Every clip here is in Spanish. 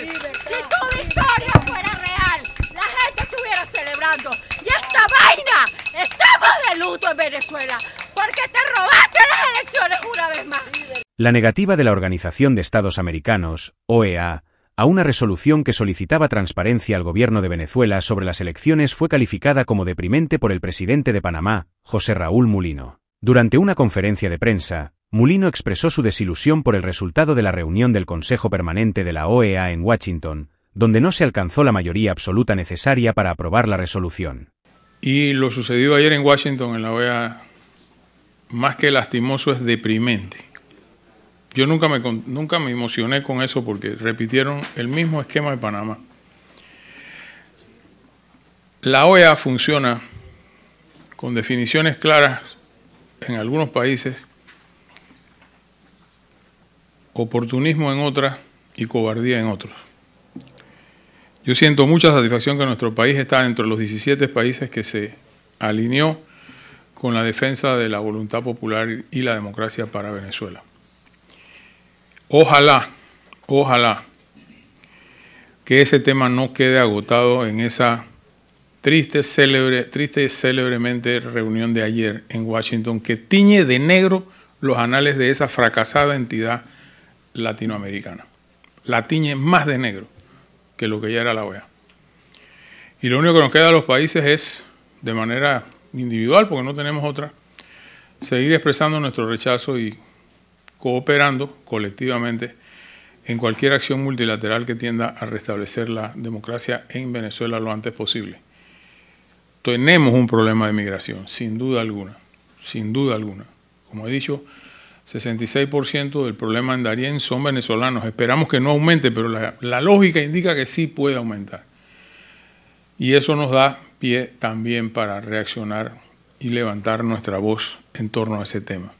Si tu victoria fuera real, la gente estuviera celebrando. Y esta vaina, estamos de luto en Venezuela, porque te robaste las elecciones una vez más. La negativa de la Organización de Estados Americanos, OEA, a una resolución que solicitaba transparencia al gobierno de Venezuela sobre las elecciones fue calificada como deprimente por el presidente de Panamá, José Raúl Mulino. Durante una conferencia de prensa, Mulino expresó su desilusión por el resultado de la reunión del Consejo Permanente de la OEA en Washington, donde no se alcanzó la mayoría absoluta necesaria para aprobar la resolución. Y lo sucedido ayer en Washington, en la OEA, más que lastimoso, es deprimente. Yo nunca me, nunca me emocioné con eso porque repitieron el mismo esquema de Panamá. La OEA funciona con definiciones claras en algunos países oportunismo en otras y cobardía en otros. Yo siento mucha satisfacción que nuestro país está entre los 17 países que se alineó con la defensa de la voluntad popular y la democracia para Venezuela. Ojalá, ojalá que ese tema no quede agotado en esa triste, célebre, triste y célebremente reunión de ayer en Washington que tiñe de negro los anales de esa fracasada entidad latinoamericana. La tiñe más de negro que lo que ya era la OEA. Y lo único que nos queda a los países es, de manera individual, porque no tenemos otra, seguir expresando nuestro rechazo y cooperando colectivamente en cualquier acción multilateral que tienda a restablecer la democracia en Venezuela lo antes posible. Tenemos un problema de migración, sin duda alguna, sin duda alguna. Como he dicho, 66% del problema en Darien son venezolanos. Esperamos que no aumente, pero la, la lógica indica que sí puede aumentar. Y eso nos da pie también para reaccionar y levantar nuestra voz en torno a ese tema.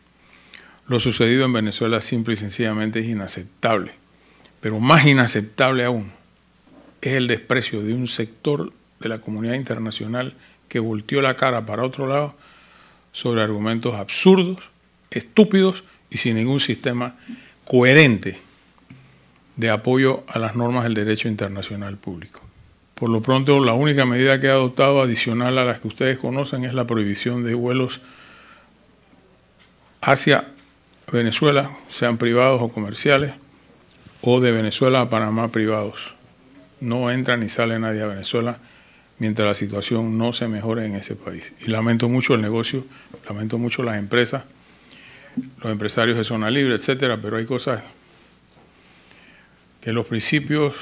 Lo sucedido en Venezuela simple y sencillamente es inaceptable, pero más inaceptable aún es el desprecio de un sector de la comunidad internacional que volteó la cara para otro lado sobre argumentos absurdos, estúpidos y sin ningún sistema coherente de apoyo a las normas del derecho internacional público. Por lo pronto, la única medida que ha adoptado adicional a las que ustedes conocen es la prohibición de vuelos hacia Venezuela, sean privados o comerciales, o de Venezuela a Panamá privados. No entra ni sale nadie a Venezuela mientras la situación no se mejore en ese país. Y lamento mucho el negocio, lamento mucho las empresas los empresarios de zona libre, etcétera, pero hay cosas que los principios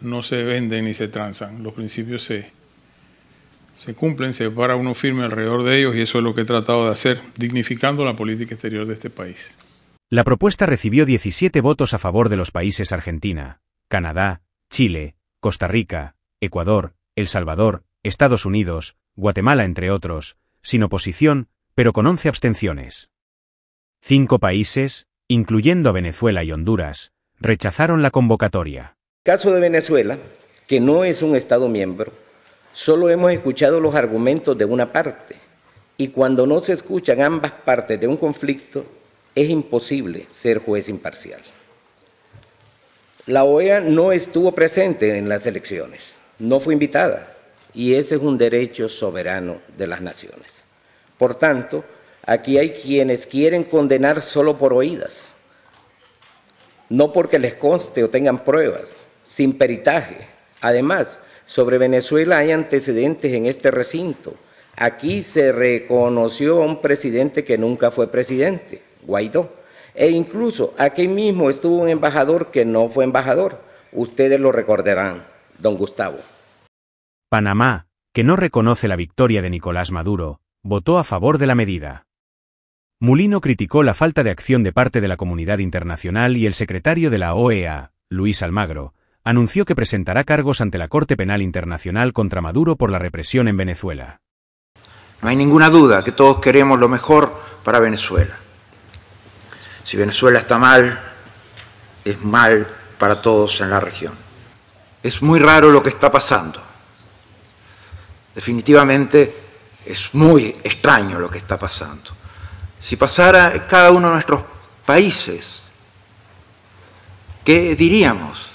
no se venden ni se transan, los principios se, se cumplen, se para uno firme alrededor de ellos y eso es lo que he tratado de hacer, dignificando la política exterior de este país. La propuesta recibió 17 votos a favor de los países Argentina, Canadá, Chile, Costa Rica, Ecuador, El Salvador, Estados Unidos, Guatemala, entre otros, sin oposición, pero con 11 abstenciones. Cinco países, incluyendo Venezuela y Honduras, rechazaron la convocatoria. Caso de Venezuela, que no es un Estado miembro, solo hemos escuchado los argumentos de una parte y cuando no se escuchan ambas partes de un conflicto es imposible ser juez imparcial. La OEA no estuvo presente en las elecciones, no fue invitada y ese es un derecho soberano de las naciones. Por tanto, Aquí hay quienes quieren condenar solo por oídas, no porque les conste o tengan pruebas, sin peritaje. Además, sobre Venezuela hay antecedentes en este recinto. Aquí se reconoció a un presidente que nunca fue presidente, Guaidó. E incluso aquí mismo estuvo un embajador que no fue embajador. Ustedes lo recordarán, don Gustavo. Panamá, que no reconoce la victoria de Nicolás Maduro, votó a favor de la medida. Mulino criticó la falta de acción de parte de la comunidad internacional y el secretario de la OEA, Luis Almagro, anunció que presentará cargos ante la Corte Penal Internacional contra Maduro por la represión en Venezuela. No hay ninguna duda que todos queremos lo mejor para Venezuela. Si Venezuela está mal, es mal para todos en la región. Es muy raro lo que está pasando. Definitivamente es muy extraño lo que está pasando. Si pasara cada uno de nuestros países, ¿qué diríamos?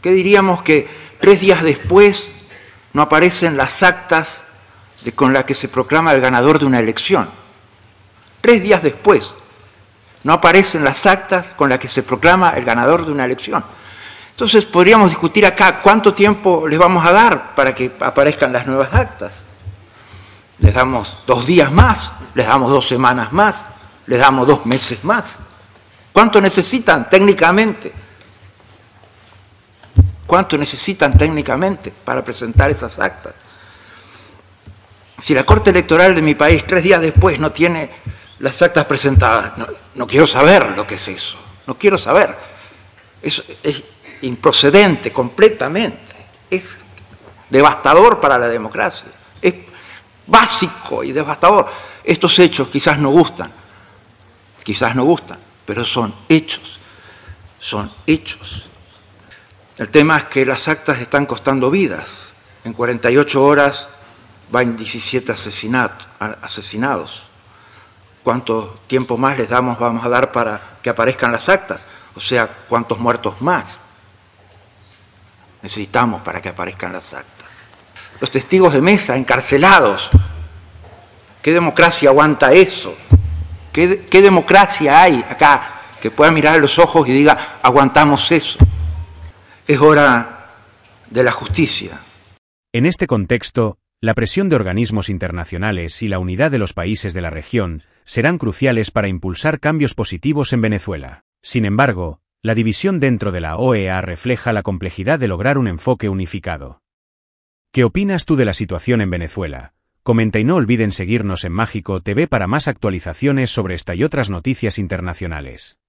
¿Qué diríamos que tres días después no aparecen las actas con las que se proclama el ganador de una elección? Tres días después no aparecen las actas con las que se proclama el ganador de una elección. Entonces podríamos discutir acá cuánto tiempo les vamos a dar para que aparezcan las nuevas actas. Les damos dos días más, les damos dos semanas más, les damos dos meses más. ¿Cuánto necesitan técnicamente? ¿Cuánto necesitan técnicamente para presentar esas actas? Si la Corte Electoral de mi país tres días después no tiene las actas presentadas, no, quiero saber lo que es eso, no quiero saber. Eso es improcedente completamente, es devastador para la democracia, es básico y devastador. Estos hechos quizás no gustan, quizás no gustan, pero son hechos, son hechos. El tema es que las actas están costando vidas. En 48 horas van 17 asesinados. ¿Cuánto tiempo más les damos, vamos a dar para que aparezcan las actas? O sea, ¿cuántos muertos más necesitamos para que aparezcan las actas? Los testigos de mesa encarcelados ¿Qué democracia aguanta eso? ¿Qué, democracia hay acá que pueda mirar a los ojos y diga, aguantamos eso? Es hora de la justicia. En este contexto, la presión de organismos internacionales y la unidad de los países de la región serán cruciales para impulsar cambios positivos en Venezuela. Sin embargo, la división dentro de la OEA refleja la complejidad de lograr un enfoque unificado. ¿Qué opinas tú de la situación en Venezuela? comenta y no olviden seguirnos en Mágico TV para más actualizaciones sobre esta y otras noticias internacionales.